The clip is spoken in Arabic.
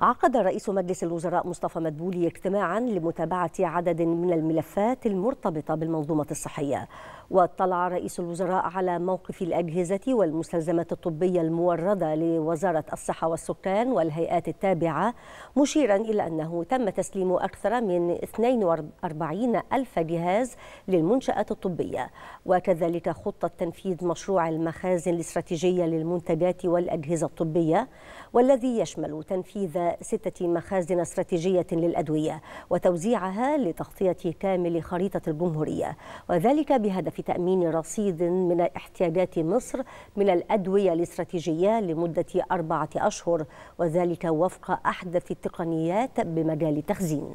عقد رئيس مجلس الوزراء مصطفى مدبولي اجتماعا لمتابعة عدد من الملفات المرتبطة بالمنظومة الصحية واطلع رئيس الوزراء على موقف الأجهزة والمستلزمات الطبية الموردة لوزارة الصحة والسكان والهيئات التابعة مشيرا إلى أنه تم تسليم أكثر من 42 ألف جهاز للمنشآت الطبية وكذلك خطة تنفيذ مشروع المخازن الاستراتيجية للمنتجات والأجهزة الطبية والذي يشمل تنفيذ ستة مخازن استراتيجية للأدوية وتوزيعها لتغطية كامل خريطة الجمهورية وذلك بهدف تأمين رصيد من احتياجات مصر من الأدوية الاستراتيجية لمدة أربعة أشهر وذلك وفق أحدث التقنيات بمجال التخزين